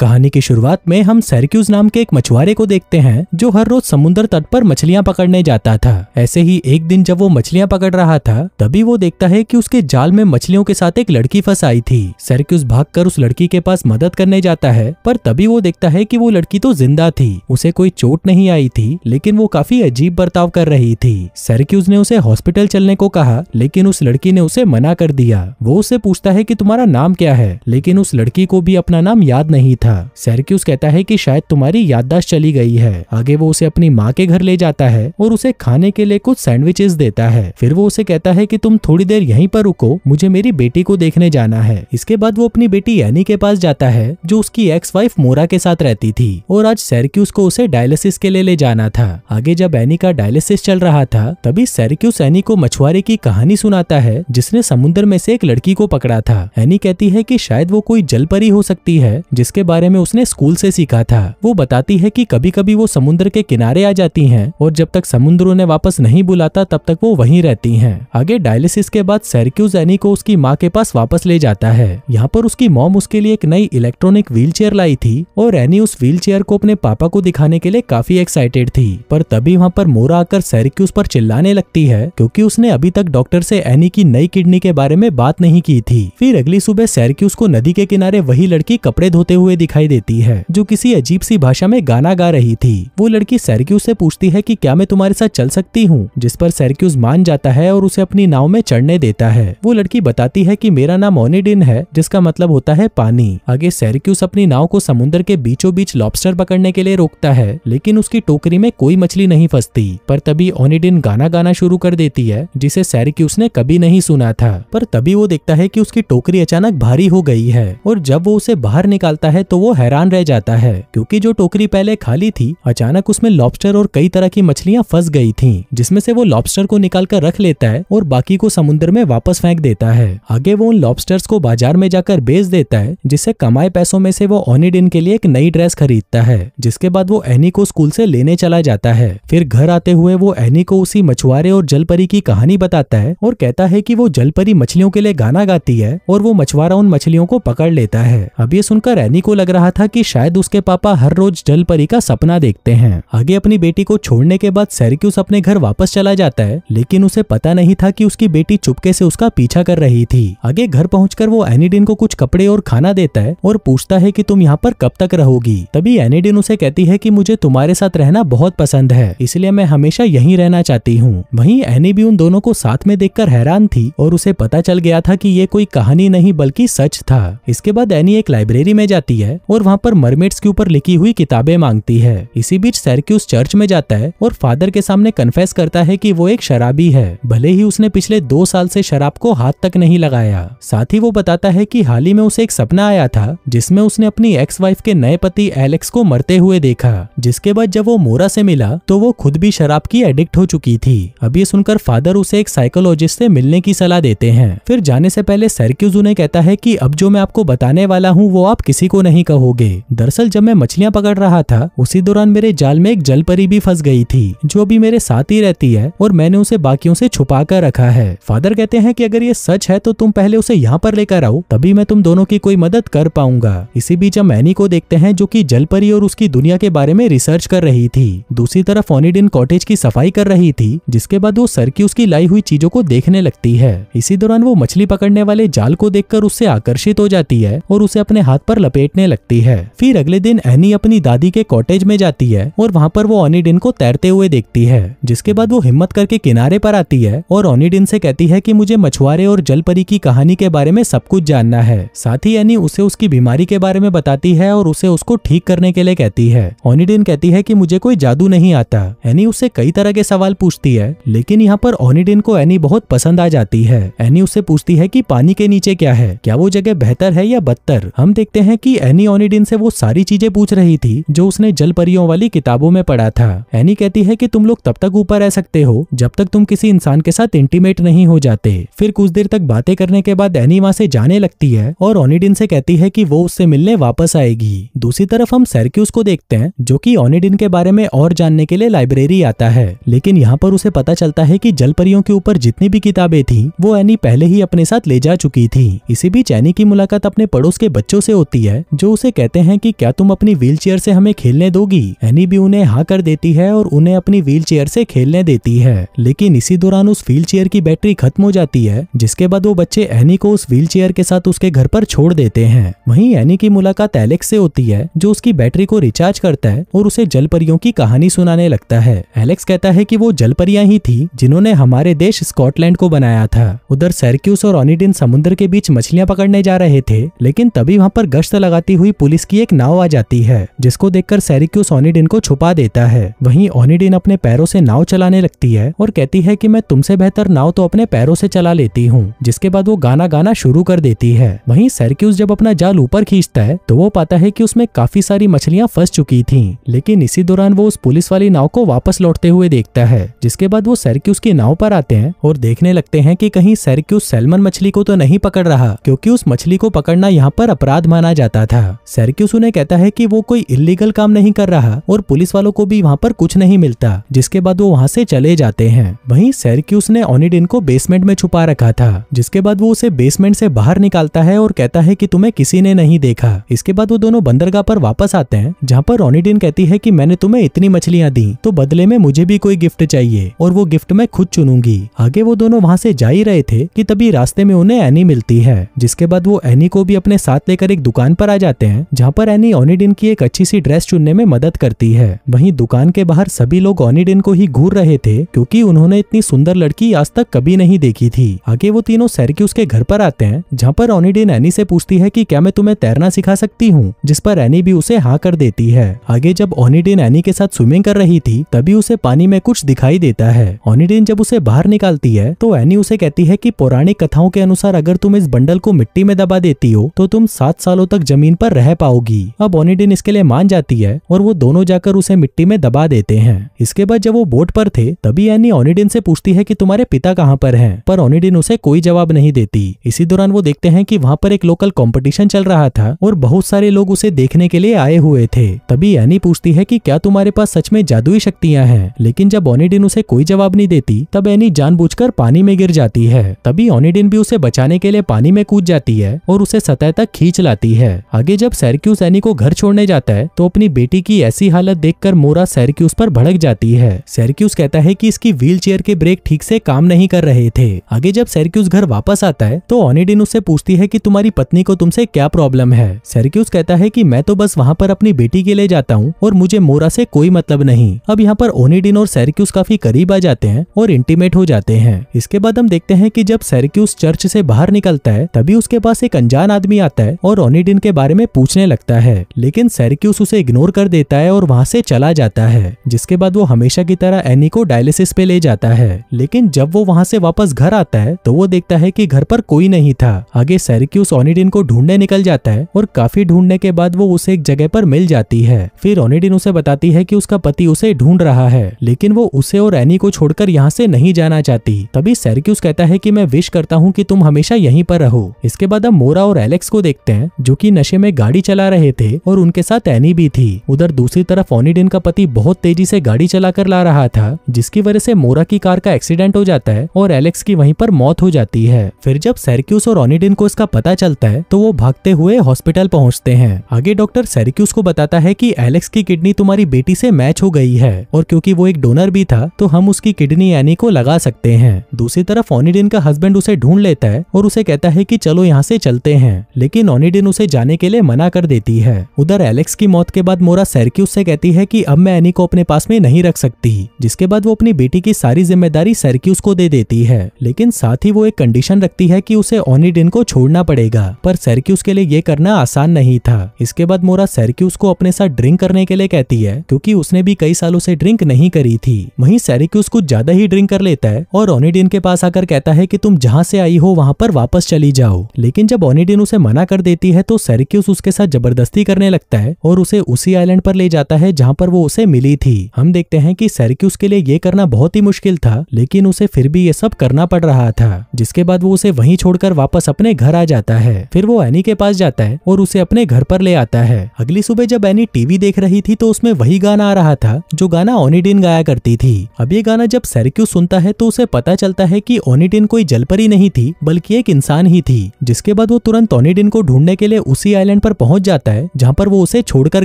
कहानी की शुरुआत में हम सैरक्यूज नाम के एक मछुआरे को देखते हैं जो हर रोज समुद्र तट पर मछलियां पकड़ने जाता था ऐसे ही एक दिन जब वो मछलियां पकड़ रहा था तभी वो देखता है कि उसके जाल में मछलियों के साथ एक लड़की फंस आई थी सैरक्यूज भागकर उस लड़की के पास मदद करने जाता है पर तभी वो देखता है की वो लड़की तो जिंदा थी उसे कोई चोट नहीं आई थी लेकिन वो काफी अजीब बर्ताव कर रही थी सैरक्यूज ने उसे हॉस्पिटल चलने को कहा लेकिन उस लड़की ने उसे मना कर दिया वो उसे पूछता है की तुम्हारा नाम क्या है लेकिन उस लड़की को भी अपना नाम याद नहीं था सैरक्यूस कहता है कि शायद तुम्हारी याददाश्त चली गई है आगे वो उसे अपनी माँ के घर ले जाता है और उसे खाने के लिए कुछ सैंडविचेस देता है फिर वो उसे कहता है कि तुम थोड़ी देर यहीं पर रुको मुझे मेरी बेटी को देखने जाना है इसके बाद वो अपनी बेटी एनी के पास जाता है जो उसकी एक्स वाइफ मोरा के साथ रहती थी और आज सैरक्यूस को उसे डायलिसिस के लिए ले जाना था आगे जब एनी का डायलिसिस चल रहा था तभी सैरक्यूस एनी को मछुआरे की कहानी सुनाता है जिसने समुद्र में से एक लड़की को पकड़ा था एनी कहती है की शायद वो कोई जलपरी हो सकती है जिसके बाद बारे में उसने स्कूल से सीखा था वो बताती है कि कभी कभी वो समुद्र के किनारे आ जाती हैं और जब तक समुद्र उन्हें वापस नहीं बुलाता तब तक वो वहीं रहती हैं आगे डायलिसिस के बाद सैरक्यूज एनी को उसकी माँ के पास वापस ले जाता है यहाँ पर उसकी मॉम उसके लिए एक नई इलेक्ट्रॉनिक व्हील लाई थी और एनी उस व्हील को अपने पापा को दिखाने के लिए काफी एक्साइटेड थी पर तभी वहाँ पर मोरा आकर सैरक्यूज पर चिल्लाने लगती है क्यूँकी उसने अभी तक डॉक्टर से एनी की नई किडनी के बारे में बात नहीं की थी फिर अगली सुबह सैरक्यूज को नदी के किनारे वही लड़की कपड़े धोते हुए दिखाई देती है जो किसी अजीब सी भाषा में गाना गा रही थी वो लड़की सैरक्यूज से पूछती है कि क्या मैं तुम्हारे साथ चल सकती हूँ जिस पर सैरक्यूज मान जाता है और उसे अपनी नाव में चढ़ने देता है वो लड़की बताती है की मेरा नाम ओनिडिन है जिसका मतलब होता है पानी आगे सैरक्यूज अपनी नाव को समुन्द्र के बीचों बीच लॉबस्टर पकड़ने के लिए रोकता है लेकिन उसकी टोकरी में कोई मछली नहीं फंसती पर तभी ओनिडिन गाना गाना शुरू कर देती है जिसे सैरक्यूज ने कभी नहीं सुना था पर तभी वो देखता है कि उसकी टोकरी अचानक भारी हो गई है और जब वो उसे बाहर निकालता है तो तो वो हैरान रह जाता है क्योंकि जो टोकरी पहले खाली थी अचानक उसमें लॉबस्टर और कई तरह की मछलियाँ फंस गई थी जिसमें से वो लॉबस्टर को निकाल कर रख लेता है और बाकी को समुद्र में वापस फेंक देता है आगे वो उन लॉबस्टर्स को बाजार में जाकर बेच देता है जिससे कमाए पैसों में से वो ऑनिडिन के लिए एक नई ड्रेस खरीदता है जिसके बाद वो एनी को स्कूल से लेने चला जाता है फिर घर आते हुए वो एनी को उसी मछुआरे और जलपरी की कहानी बताता है और कहता है कि वो जलपरी मछलियों के लिए गाना गाती है और वो मछुआरा उन मछलियों को पकड़ लेता है अब ये सुनकर एनी को लग रहा था कि शायद उसके पापा हर रोज परी का सपना देखते हैं आगे अपनी बेटी को छोड़ने के बाद सैरिक्यूस अपने घर वापस चला जाता है लेकिन उसे पता नहीं था कि उसकी बेटी चुपके से उसका पीछा कर रही थी आगे घर पहुंचकर वो एनिडिन को कुछ कपड़े और खाना देता है और पूछता है कि तुम यहाँ पर कब तक रहोगी तभी एनिडिन उसे कहती है कि मुझे तुम्हारे साथ रहना बहुत पसंद है इसलिए मैं हमेशा यहीं रहना चाहती हूँ वहीं एनी भी उन दोनों को साथ में देखकर हैरान थी और उसे पता चल गया था कि ये कोई कहानी नहीं बल्कि सच था इसके बाद एनी एक लाइब्रेरी में जाती है है और वहाँ पर मरमेट्स के ऊपर लिखी हुई किताबें मांगती है इसी बीच सैरक्यूज चर्च में जाता है और फादर के सामने कन्फेस करता है की वो एक शराबी है भले ही उसने पिछले दो साल से शराब को हाथ तक नहीं लगाया साथ ही वो बताता है की हाल ही में उसे एक सपना आया था जिसमे उसने अपनी एक्स वाइफ के नए पति एलेक्स को मरते हुए देखा जिसके बाद जब वो मोरा से मिला तो वो खुद भी शराब की एडिक्ट हो चुकी थी अब ये सुनकर फादर उसे एक साइकोलॉजिस्ट से मिलने की सलाह देते हैं फिर जाने से पहले सरक्यूज उन्हें कहता है कि अब जो मैं आपको बताने वाला हूँ वो आप किसी को नहीं कहोगे दरअसल जब मैं मछलियाँ पकड़ रहा था उसी दौरान मेरे जाल में एक जलपरी भी फंस गई थी जो अभी मेरे साथ ही रहती है और मैंने उसे बाकियों से छुपा कर रखा है फादर कहते हैं कि अगर ये सच है तो तुम पहले उसे यहाँ पर लेकर आओ तभी मैं तुम दोनों की कोई मदद कर पाऊंगा इसी बीच हम मैनी को देखते हैं जो की जलपरी और उसकी दुनिया के बारे में रिसर्च कर रही थी दूसरी तरफ ऑनिडिन कॉटेज की सफाई कर रही थी जिसके बाद वो सर की उसकी लाई हुई चीजों को देखने लगती है इसी दौरान वो मछली पकड़ने वाले जाल को देखकर उससे आकर्षित हो जाती है और उसे अपने हाथ पर लपेटने करने लगती है फिर अगले दिन एनी अपनी दादी के कॉटेज में जाती है और वहाँ पर वो ऑनिडिन को तैरते हुए देखती है जिसके बाद वो हिम्मत करके किनारे पर आती है और ऑनिडिन से कहती है की मुझे मछुआरे और जलपरी की कहानी के बारे में सब कुछ जानना है साथ ही एनी उसे उसकी बीमारी के बारे में बताती है और उसे उसको ठीक करने के लिए कहती है ऑनिडिन कहती है की मुझे कोई जादू नहीं आता एनी उससे कई तरह के सवाल पूछती है लेकिन यहाँ पर ऑनिडिन को एनी बहुत पसंद आ जाती है एनी उससे पूछती है कि पानी के नीचे क्या है क्या वो जगह बेहतर है या बदतर हम देखते हैं कि एनी ओनिडिन से वो सारी चीजें पूछ रही थी जो उसने जल परियों वाली किताबों में पढ़ा था एनी कहती है कि तुम लोग तब तक ऊपर रह सकते हो जब तक तुम किसी इंसान के साथ इंटीमेट नहीं हो जाते फिर कुछ देर तक बातें करने के बाद एनी वहाँ से जाने लगती है और ओनिडिन से कहती है की वो उससे मिलने वापस आएगी दूसरी तरफ हम सरक्यूज को देखते हैं जो की ओनिडिन के बारे में और जानने के लिए लाइब्रेरी आता है लेकिन यहाँ पर उसे पता चलता है की जल परियों के ऊपर जितनी भी किताबें थी वो एनी पहले ही अपने साथ ले जा चुकी थी इसी बीच एनी की मुलाकात अपने पड़ोस के बच्चों से होती है जो उसे कहते हैं कि क्या तुम अपनी व्हील चेयर से हमें खेलने दोगी एनी भी उन्हें हाँ कर देती है और उन्हें अपनी व्हील चेयर से खेलने देती है लेकिन इसी दौरान उस व्हील चेयर की बैटरी खत्म हो जाती है जिसके बाद वो बच्चे एनी को उस व्हील के साथ उसके घर पर छोड़ देते हैं वहीं एनी की मुलाकात एलेक्स से होती है जो उसकी बैटरी को रिचार्ज करता है और उसे जल की कहानी सुनाने लगता है एलेक्स कहता है की वो जल ही थी जिन्होंने हमारे देश स्कॉटलैंड को बनाया था उधर सैरक्यूस और ऑनिडिन समुद्र के बीच मछलियाँ पकड़ने जा रहे थे लेकिन तभी वहाँ पर गश्त लगाती उड़ती हुई पुलिस की एक नाव आ जाती है जिसको देखकर सैरिक्यूस ऑनिडिन को छुपा देता है वहीं ओनिडिन अपने पैरों से नाव चलाने लगती है और कहती है कि मैं तुमसे बेहतर नाव तो अपने पैरों से चला लेती हूँ जिसके बाद वो गाना गाना शुरू कर देती है वही सैरिक्यूस जब अपना जाल ऊपर खींचता है तो वो पाता है की उसमें काफी सारी मछलियाँ फंस चुकी थी लेकिन इसी दौरान वो उस पुलिस वाली नाव को वापस लौटते हुए देखता है जिसके बाद वो सैरिक्यूस की नाव पर आते हैं और देखने लगते हैं की कहीं सैरिक्यूस सैलमन मछली को तो नहीं पकड़ रहा क्योंकि उस मछली को पकड़ना यहाँ पर अपराध माना जाता था रहा सैरक्यूस उन्हें कहता है कि वो कोई इलीगल काम नहीं कर रहा और पुलिस वालों को भी वहाँ पर कुछ नहीं मिलता जिसके बाद वो वहाँ से चले जाते हैं वही सैरक्यूस ने ऑनिडिन को बेसमेंट में छुपा रखा था जिसके बाद वो उसे बेसमेंट से बाहर निकालता है और कहता है कि तुम्हें किसी ने नहीं देखा इसके बाद वो दोनों बंदरगाह पर वापस आते हैं जहाँ पर ऑनिडिन कहती है कि मैंने तुम्हें इतनी मछलियाँ दी तो बदले में मुझे भी कोई गिफ्ट चाहिए और वो गिफ्ट मैं खुद चुनूंगी आगे वो दोनों वहाँ से जा ही रहे थे की तभी रास्ते में उन्हें एनी मिलती है जिसके बाद वो एनी को भी अपने साथ लेकर एक दुकान पर आ जाती जाते हैं जहाँ पर एनी ऑनिडिन की एक अच्छी सी ड्रेस चुनने में मदद करती है वही दुकान के बाहर सभी लोग ऑनिडिन को ही घूर रहे थे क्योंकि उन्होंने इतनी सुंदर लड़की आज तक कभी नहीं देखी थी आगे वो तीनों सैरक्यूज के घर पर आते हैं जहाँ पर ऑनिडिन एनी से पूछती है की क्या मैं तुम्हें तैरना सिखा सकती हूँ जिस पर एनी भी उसे हाँ कर देती है आगे जब ऑनिडिन एनी के साथ स्विमिंग कर रही थी तभी उसे पानी में कुछ दिखाई देता है ऑनिडिन जब उसे बाहर निकालती है तो एनी उसे कहती है की पौराणिक कथाओं के अनुसार अगर तुम इस बंडल को मिट्टी में दबा देती हो तो तुम सात सालों तक जमीन पर रह पाओगी अब ओनिडिन इसके लिए मान जाती है और वो दोनों जाकर उसे मिट्टी में दबा देते हैं इसके बाद जब वो बोट पर थे तभी एनी ओनिडिन से पूछती है कि तुम्हारे पिता कहाँ पर हैं पर ओनिडिन उसे कोई जवाब नहीं देती इसी दौरान वो देखते हैं कि वहाँ पर एक लोकल कॉम्पिटिशन चल रहा था और बहुत सारे लोग उसे देखने के लिए आए हुए थे तभी एनी पूछती है की क्या तुम्हारे पास सच में जादुई शक्तियाँ हैं लेकिन जब ओनिडिन उसे कोई जवाब नहीं देती तब एनी जानबूझकर पानी में गिर जाती है तभी ओनिडिन भी उसे बचाने के लिए पानी में कूद जाती है और उसे सतह तक खींच लाती है आगे आगे जब सैरक्यूस एनी को घर छोड़ने जाता है तो अपनी बेटी की ऐसी हालत देखकर मोरा सैरक्यूस पर भड़क जाती है सैरक्यूस कहता है कि इसकी व्हील के ब्रेक ठीक से काम नहीं कर रहे थे आगे जब सैरक्यूस घर वापस आता है तो ऑनिडिन उससे पूछती है की तुम्हारी पत्नी को तुमसे क्या प्रॉब्लम है सैरक्यूस कहता है की मैं तो बस वहाँ पर अपनी बेटी के लिए जाता हूँ और मुझे मोरा से कोई मतलब नहीं अब यहाँ पर ओनिडिन और सैरक्यूस काफी करीब आ जाते हैं और इंटीमेट हो जाते हैं इसके बाद हम देखते हैं कि जब सैरक्यूस चर्च से बाहर निकलता है तभी उसके पास एक अनजान आदमी आता है और ओनिडिन के बारे में में पूछने लगता है लेकिन सेरिक्यूस उसे इग्नोर कर देता है और वहाँ से चला जाता है जिसके बाद वो हमेशा की तरह एनी को डायलिसिस पे ले जाता है लेकिन जब वो वहाँ से वापस घर आता है तो वो देखता है की घर पर कोई नहीं था आगे सेरिक्यूस ऑनिडिन को ढूंढने निकल जाता है और काफी ढूंढने के बाद वो उसे एक जगह पर मिल जाती है फिर ऑनिडिन उसे बताती है की उसका पति उसे ढूंढ रहा है लेकिन वो उसे और एनी को छोड़कर यहाँ से नहीं जाना चाहती तभी सेरिक्यूस कहता है की मैं विश करता हूँ की तुम हमेशा यहीं पर रहो इसके बाद हम मोरा और एलेक्स को देखते हैं जो कि नशे में गाड़ी चला रहे थे और उनके साथ एनी भी थी उधर दूसरी तरफ ऑनिडिन का पति बहुत तेजी से गाड़ी चलाकर ला रहा था जिसकी वजह से मोरा की कार का एक्सीडेंट हो जाता है और एलेक्स की वहीं पर मौत हो जाती है फिर जब सेरक्यूस और ऑनिडेन को इसका पता चलता है तो वो भागते हुए हॉस्पिटल पहुंचते हैं आगे डॉक्टर सेरक्यूस को बताता है की एलेक्स की किडनी तुम्हारी बेटी से मैच हो गई है और क्यूँकी वो एक डोनर भी था तो हम उसकी किडनी एनी को लगा सकते हैं दूसरी तरफ ऑनिडिन का हस्बैंड उसे ढूंढ लेता है और उसे कहता है की चलो यहाँ से चलते हैं लेकिन ऑनिडिन उसे जाने के लिए लिए मना कर देती है उधर एलेक्स की मौत के बाद मोरा सैरक्यूज से कहती है कि अब मैं एनी को अपने पास में नहीं रख सकती जिसके बाद वो अपनी बेटी की सारी जिम्मेदारी सैरक्यूज को दे देती है लेकिन साथ ही वो एक कंडीशन रखती है की उसे ऑनिडिन को छोड़ना पड़ेगा पर सैरक्यूज के लिए ये करना आसान नहीं था इसके बाद मोरा सैरक्यूज को अपने साथ ड्रिंक करने के लिए कहती है क्यूँकी उसने भी कई सालों से ड्रिंक नहीं करी थी वही सैरिक्यूज कुछ ज्यादा ही ड्रिंक कर लेता है और ऑनिडिन के पास आकर कहता है की तुम जहाँ से आई हो वहाँ पर वापस चली जाओ लेकिन जब ऑनिडिन उसे मना कर देती है तो सैरिक्यूज क्रूस उसके साथ जबरदस्ती करने लगता है और उसे उसी आइलैंड पर ले जाता है जहाँ पर वो उसे मिली थी हम देखते हैं कि सैरिक्यूस के लिए ये करना बहुत ही मुश्किल था लेकिन उसे फिर भी ये सब करना पड़ रहा था जिसके बाद वो उसे वहीं छोड़कर वापस अपने घर आ जाता है फिर वो एनी के पास जाता है और उसे अपने घर पर ले आता है अगली सुबह जब एनी टीवी देख रही थी तो उसमें वही गाना आ रहा था जो गाना ओनिडिन गाया करती थी अब ये गाना जब सैरिक्यूस सुनता है तो उसे पता चलता है कि ओनिडिन कोई जलपरी नहीं थी बल्कि एक इंसान ही थी जिसके बाद वो तुरंत ओनिडिन को ढूंढने के लिए उसी आइलैंड आइलैंड पर पहुंच जाता है जहाँ पर वो उसे छोड़कर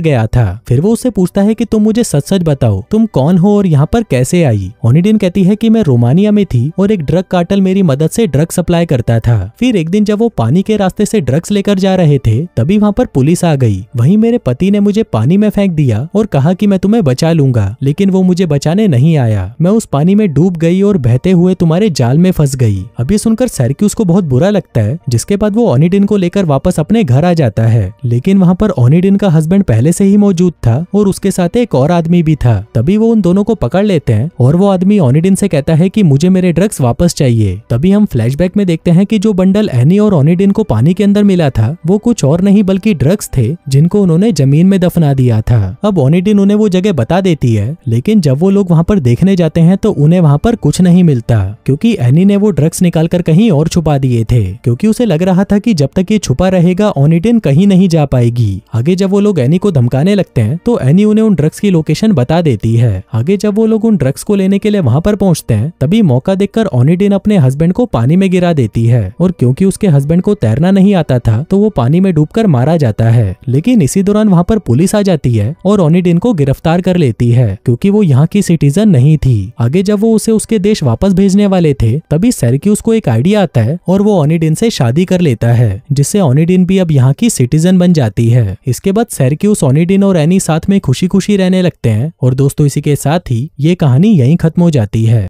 गया था फिर वो उसे पूछता है कि तुम मुझे सच सच बताओ तुम कौन हो और यहाँ पर कैसे आई ओनिडिन कहती है कि मैं रोमानिया में थी और एक ड्रग कार्टल मेरी मदद से ड्रग सप्लाई करता था फिर एक दिन जब वो पानी के रास्ते से ड्रग्स लेकर जा रहे थे तभी वहाँ पर पुलिस आ गई वही मेरे पति ने मुझे पानी में फेंक दिया और कहा की मैं तुम्हें बचा लूंगा लेकिन वो मुझे बचाने नहीं आया मैं उस पानी में डूब गई और बहते हुए तुम्हारे जाल में फंस गई अभी सुनकर सरकी उसको बहुत बुरा लगता है जिसके बाद वो ऑनिडिन को लेकर वापस अपने घर आ जाता है है लेकिन वहाँ पर ओनिडिन का हस्बैंड पहले से ही मौजूद था और उसके साथ एक और आदमी भी था तभी वो उन दोनों को पकड़ लेते हैं और वो आदमी ओनिडिन से कहता है की मुझे मेरे ड्रग्स वापस चाहिए तभी हम फ्लैशबैक में देखते हैं की जो बंडल एनी और ओनिडिन को पानी के अंदर मिला था वो कुछ और नहीं बल्कि ड्रग्स थे जिनको उन्होंने जमीन में दफना दिया था अब ओनिडिन उन्हें वो जगह बता देती है लेकिन जब वो लोग वहाँ पर देखने जाते हैं तो उन्हें वहाँ पर कुछ नहीं मिलता क्यूँकी एनी ने वो ड्रग्स निकाल कहीं और छुपा दिए थे क्यूँकी उसे लग रहा था की जब तक ये छुपा रहेगा ओनिडिन कहीं नहीं जा पाएगी आगे जब वो लोग एनी को धमकाने लगते हैं तो एनी उन्हें उन ड्रग्स की लोकेशन बता देती है आगे जब वो लोग उन ड्रग्स को लेने के लिए वहाँ पर पहुंचते हैं तभी मौका देखकर ऑनिडिन अपने हस्बैंड को पानी में गिरा देती है और क्योंकि उसके हस्बैंड को तैरना नहीं आता था तो वो पानी में डूबकर मारा जाता है लेकिन इसी दौरान वहाँ पर पुलिस आ जाती है और ऑनिडिन को गिरफ्तार कर लेती है क्योंकि वो यहाँ की सिटीजन नहीं थी आगे जब वो उसे उसके देश वापस भेजने वाले थे तभी सेरक्यूज को एक आइडिया आता है और वो ऑनिडिन से शादी कर लेता है जिससे ऑनिडिन भी अब यहाँ की सिटीजन रीजन बन जाती है इसके बाद सैरक्यू सोनीडिन और एनी साथ में खुशी खुशी रहने लगते हैं और दोस्तों इसी के साथ ही ये कहानी यहीं खत्म हो जाती है